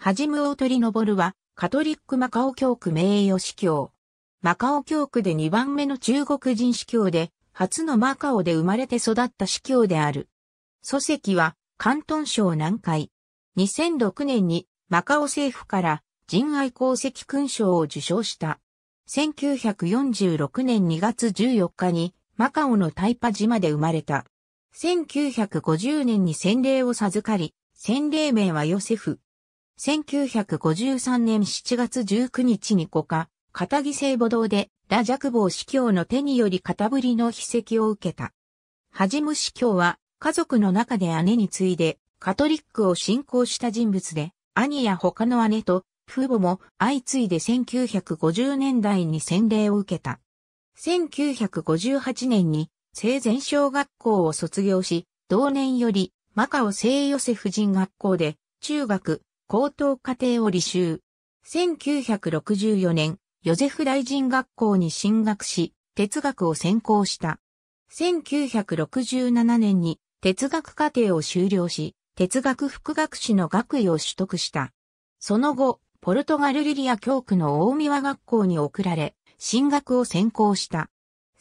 ハジム・を取り登るは、カトリックマカオ教区名誉司教。マカオ教区で2番目の中国人司教で、初のマカオで生まれて育った司教である。祖籍は、関東省南海。2006年に、マカオ政府から人愛功績勲章を受章した。1946年2月14日に、マカオのタイパ島で生まれた。1950年に洗礼を授かり、洗礼名はヨセフ。1953年7月19日に五日、片木聖母堂で、ラジャクボー司教の手により片振りの筆跡を受けた。はじむ司教は、家族の中で姉に次いで、カトリックを信仰した人物で、兄や他の姉と、父母も相次いで1950年代に洗礼を受けた。1958年に生前小学校を卒業し、同年よりマカオ聖ヨセ夫人学校で中学、高等課程を履修。1964年、ヨゼフ大臣学校に進学し、哲学を専攻した。1967年に哲学課程を修了し、哲学副学士の学位を取得した。その後、ポルトガルリリア教区の大宮学校に送られ、進学を専攻した。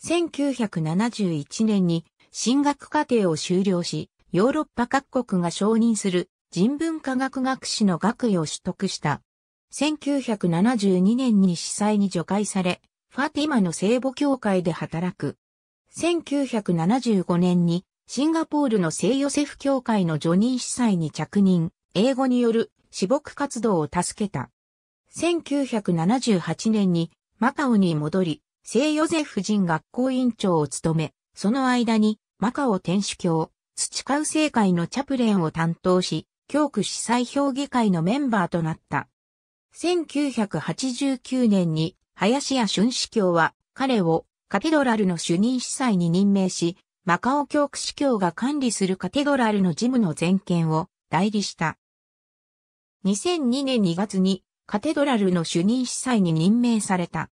1971年に進学課程を修了し、ヨーロッパ各国が承認する人文科学学士の学位を取得した。1972年に司祭に除外され、ファティマの聖母教会で働く。1975年にシンガポールの聖ヨセフ教会の助任司祭に着任、英語による私牧活動を助けた。1978年にマカオに戻り、聖ヨゼフ人学校院長を務め、その間にマカオ天主教、土川聖会のチャプレンを担当し、教区司祭評議会のメンバーとなった。1989年に林家俊司教は彼をカテドラルの主任司祭に任命し、マカオ教区司教が管理するカテドラルの事務の全権を代理した。2002年2月にカテドラルの主任司祭に任命された。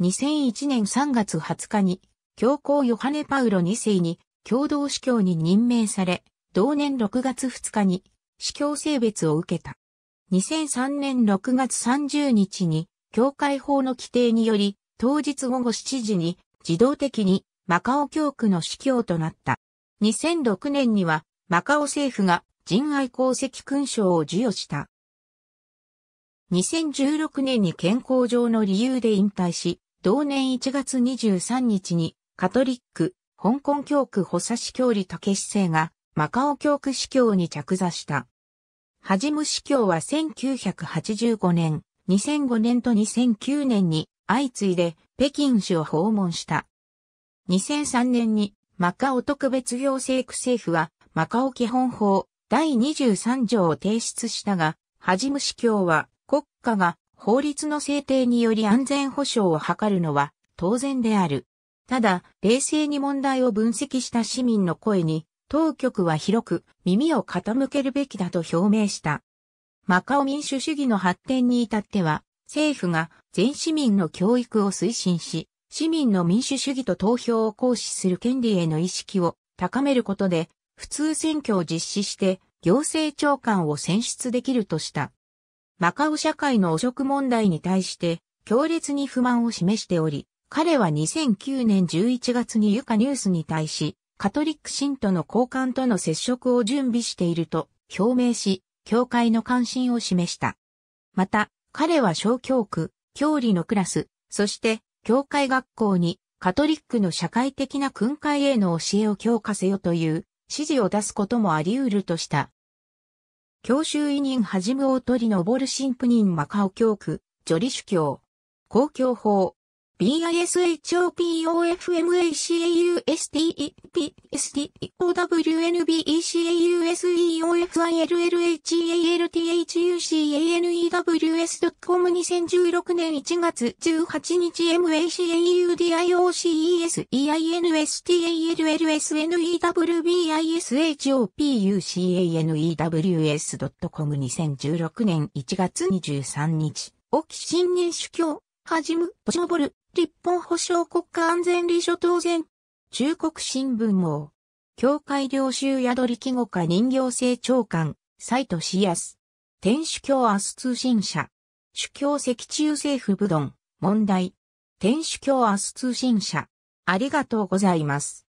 2001年3月20日に教皇ヨハネ・パウロ2世に共同司教に任命され、同年6月2日に司教性別を受けた。2003年6月30日に、教会法の規定により、当日午後7時に、自動的に、マカオ教区の司教となった。2006年には、マカオ政府が人愛功績勲章を授与した。2016年に健康上の理由で引退し、同年1月23日に、カトリック、香港教区補佐司教理武志生が、マカオ教区司教に着座した。ハジム司教は1985年、2005年と2009年に相次いで北京市を訪問した。2003年にマカオ特別行政区政府はマカオ基本法第23条を提出したが、ハジム司教は国家が法律の制定により安全保障を図るのは当然である。ただ、冷静に問題を分析した市民の声に当局は広く耳を傾けるべきだと表明した。マカオ民主主義の発展に至っては、政府が全市民の教育を推進し、市民の民主主義と投票を行使する権利への意識を高めることで、普通選挙を実施して行政長官を選出できるとした。マカオ社会の汚職問題に対して強烈に不満を示しており、彼は2009年11月にユカニュースに対し、カトリック信徒の交換との接触を準備していると表明し、教会の関心を示した。また、彼は小教区、教理のクラス、そして教会学校にカトリックの社会的な訓戒への教えを強化せよという指示を出すこともあり得るとした。教習委任はじむを取り上る神父人マカオ教区、ジョリ主教、公共法、b i s h o p o f m a c a u s t e o w n b e c a u s e o f i l l h a l t h u c a n e w s 2 0 1 6年1月18日 m a c a u d i o c e s e i n s t a l l s n e w b i s h o p u c a n e w s c o m 2 0 1 6年1月23日、オ沖新民主教、はじむ、ポシモボル、立法保障国家安全理所当然。中国新聞網。教会領収宿り記号化人形性長官、サイトシアス。天主教アス通信社。主教石中政府部論、問題。天主教アス通信社。ありがとうございます。